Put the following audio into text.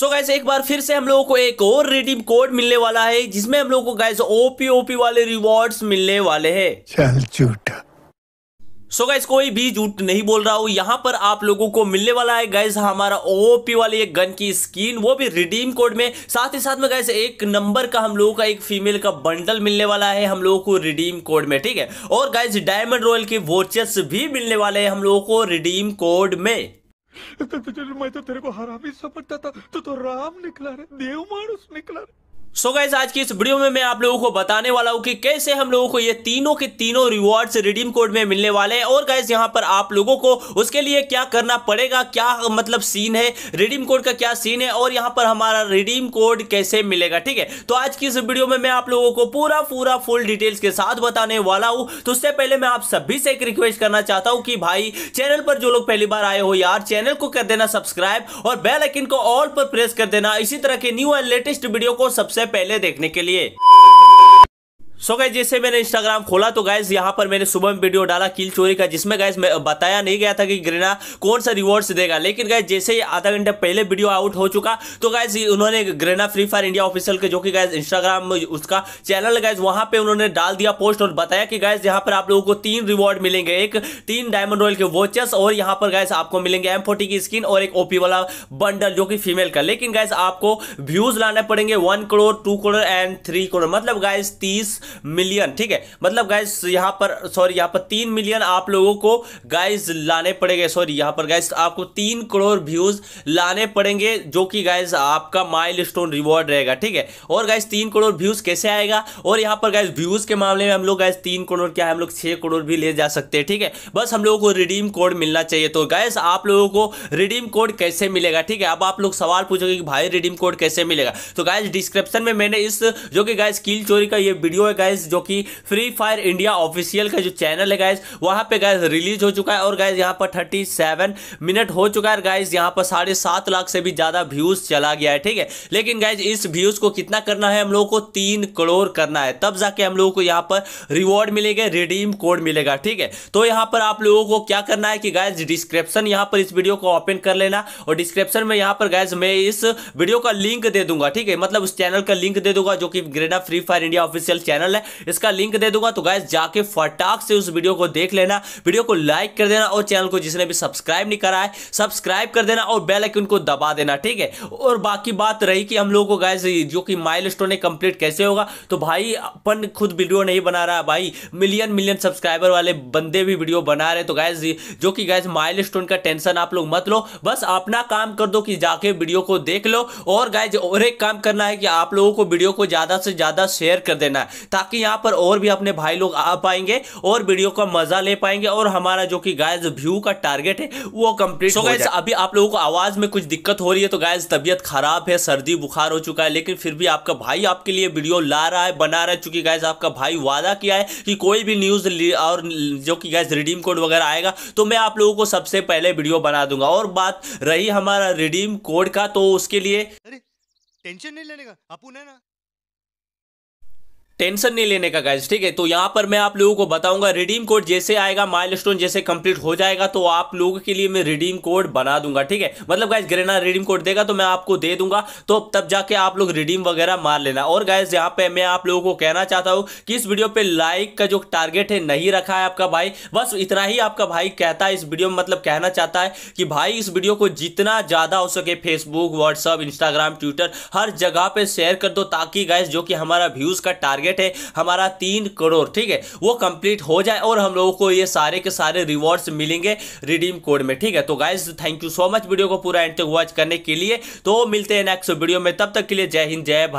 सो gas एक बार फिर से हम लोगों को एक और रिडीम कोड मिलने वाला है जिसमें हम लोगों को गैस ओपी ओपी वाले रिवॉर्ड मिलने वाले है चल झूठा सो so कोई भी झूठ नहीं बोल रहा हूँ यहाँ पर आप लोगों को मिलने वाला है गाइज हमारा ओपी वाली एक गन की स्किन वो भी रिडीम कोड में साथ ही साथ में गाइज एक नंबर का हम लोगों का एक फीमेल का बंडल मिलने वाला है हम लोगों को रिडीम कोड में ठीक है और गाइज डायमंड रॉयल के वॉचेस भी मिलने वाले हैं हम लोगों को रिडीम कोड में तो मैं तो तेरे को हरामी समझता था तो, तो राम निकला रे देव मानुस निकला रे सो so गाइज आज की इस वीडियो में मैं आप लोगों को बताने वाला हूँ कि कैसे हम लोगों को ये तीनों के तीनों रिवॉर्ड्स रिडीम कोड में मिलने वाले हैं और गाइज यहाँ पर आप लोगों को उसके लिए क्या करना पड़ेगा क्या मतलब सीन है रिडीम कोड का क्या सीन है और यहाँ पर हमारा रिडीम कोड कैसे मिलेगा ठीक है तो आज की इस वीडियो में मैं आप लोगों को पूरा पूरा फुल डिटेल्स के साथ बताने वाला हूँ तो उससे पहले मैं आप सभी से एक रिक्वेस्ट करना चाहता हूँ कि भाई चैनल पर जो लोग पहली बार आए हो यार चैनल को कर देना सब्सक्राइब और बेलाइकिन को ऑल पर प्रेस कर देना इसी तरह के न्यू एंड लेटेस्ट वीडियो को सबसे सबसे पहले देखने के लिए सो गाइज जैसे मैंने इंस्टाग्राम खोला तो गाइज यहाँ पर मैंने सुबह में वीडियो डाला किल चोरी का जिसमें गाइज मैं बताया नहीं गया था कि ग्रेना कौन सा रिवॉर्ड्स देगा लेकिन गाइज जैसे ही आधा घंटा पहले वीडियो आउट हो चुका तो गाइज उन्होंने Garena free fire India official के जो कि गाइज इंस्टाग्राम उसका चैनल गाइज वहां पर उन्होंने डाल दिया पोस्ट और बताया कि गाइज यहाँ पर आप लोगों को तीन रिवॉर्ड मिलेंगे एक तीन डायमंड रॉयल के वॉचेस और यहाँ पर गाइज आपको मिलेंगे एम की स्किन और एक ओपी वाला बंडल जो कि फीमेल का लेकिन गाइज आपको व्यूज लाने पड़ेंगे one crore two crore and three crore मतलब गाइज तीस मिलियन ठीक है मतलब गाइज यहां पर सॉरी यहां पर तीन मिलियन आप लोगों को गाइज लाने पड़ेंगे सॉरी यहां पर गाइज आपको तीन करोड़ व्यूज लाने पड़ेंगे जो कि गाइज आपका माइल स्टोन रिवॉर्ड रहेगा ठीक है और गाइज तीन करोड़ व्यूज कैसे आएगा और यहां पर गाइज व्यूज के मामले में हम लोग गाइज तीन करोड़ क्या है हम लोग छह करोड़ भी ले जा सकते हैं ठीक है बस हम लोगों को रिडीम कोड मिलना चाहिए तो गाइज आप लोगों को रिडीम कोड कैसे मिलेगा ठीक है अब आप लोग सवाल पूछोगे कि भाई रिडीम कोड कैसे मिलेगा तो गाइज डिस्क्रिप्शन में मैंने इस जो कि गाइज किल चोरी का ये वीडियो है गाइज जो कि फ्री फायर इंडिया ऑफिशियल का जो चैनल है गाइज वहां पे गाइज रिलीज हो चुका है और गाइज यहाँ पर थर्टी सेवन मिनट हो चुका है गाइज यहाँ पर साढ़े सात लाख से भी ज्यादा व्यूज चला गया है ठीक है लेकिन गाइज इस व्यूज को कितना करना है हम लोगों को तीन करोड़ करना है तब जाके हम लोगों को यहाँ पर रिवॉर्ड मिलेगा रिडीम कोड मिलेगा ठीक है तो यहाँ पर आप लोगों को क्या करना है कि गाइज डिस्क्रिप्शन यहाँ पर इस वीडियो को ओपन कर लेना और डिस्क्रिप्शन में यहाँ पर गाइज मैं इस वीडियो का लिंक दे दूंगा ठीक है मतलब उस चैनल का लिंक दे दूंगा जो कि Garena free fire India official channel channel है इसका लिंक दे दूंगा तो गाइज जाके फटाक से उस वीडियो को देख लेना वीडियो को लाइक कर देना और चैनल को जिसने भी सब्सक्राइब नहीं करा है सब्सक्राइब कर देना और बेल आइकन को दबा देना ठीक है और बाकी बात रही कि हम लोगों को गाइज जो कि माइल स्टोन है कंप्लीट कैसे होगा तो भाई अपन खुद वीडियो नहीं बना रहा भाई मिलियन मिलियन सब्सक्राइबर वाले बंदे भी वीडियो बना रहे तो गाइज जो कि गाइज माइल स्टोन का टेंशन आप लोग मत लो बस अपना काम कर दो कि जाके वीडियो को देख लो और गाइज और एक काम करना है कि आप लोगों को वीडियो को ज़्यादा से ज़्यादा शेयर कर देना है ताकि यहाँ पर और भी अपने भाई लोग आ पाएंगे और वीडियो का मजा ले पाएंगे और हमारा जो कि गायज व्यू का टारगेट है वो कम्प्लीट so, अभी आप लोगों को आवाज में कुछ दिक्कत हो रही है तो गायज तबियत खराब है सर्दी बुखार हो चुका है लेकिन फिर भी आपका भाई आपके लिए वीडियो ला रहा है बना रहा है चूंकि गायज आपका भाई वादा किया है कि कोई भी न्यूज और जो कि गायज रिडीम कोड वगैरह आएगा तो मैं आप लोगों को सबसे पहले वीडियो बना दूंगा और बात रही हमारा रिडीम कोड का तो उसके लिए टेंशन नहीं लेने का अपू ने ना टेंशन नहीं लेने का गाइज ठीक है तो यहाँ पर मैं आप लोगों को बताऊंगा रिडीम कोड जैसे आएगा माइलस्टोन जैसे कंप्लीट हो जाएगा तो आप लोगों के लिए मैं रिडीम कोड बना दूंगा ठीक है मतलब गाइज ग्रेना रिडीम कोड देगा तो मैं आपको दे दूंगा तो तब जाके आप लोग रिडीम वगैरह मार लेना और गाइज यहाँ पे मैं आप लोगों को कहना चाहता हूँ कि इस वीडियो पे लाइक का जो टारगेट है नहीं रखा है आपका भाई बस इतना ही आपका भाई कहता है इस वीडियो में मतलब कहना चाहता है कि भाई इस वीडियो को जितना ज्यादा हो सके फेसबुक व्हाट्सअप इंस्टाग्राम ट्विटर हर जगह पे शेयर कर दो ताकि गाइज जो कि हमारा व्यूज का टारगेट टारगेट है हमारा तीन करोड़ ठीक है वो कंप्लीट हो जाए और हम लोगों को ये सारे के सारे रिवॉर्ड्स मिलेंगे रिडीम कोड में ठीक है तो guys thank you so much video को पूरा एंड तक वॉच करने के लिए तो मिलते हैं नेक्स्ट वीडियो में तब तक के लिए जय हिंद जय भारत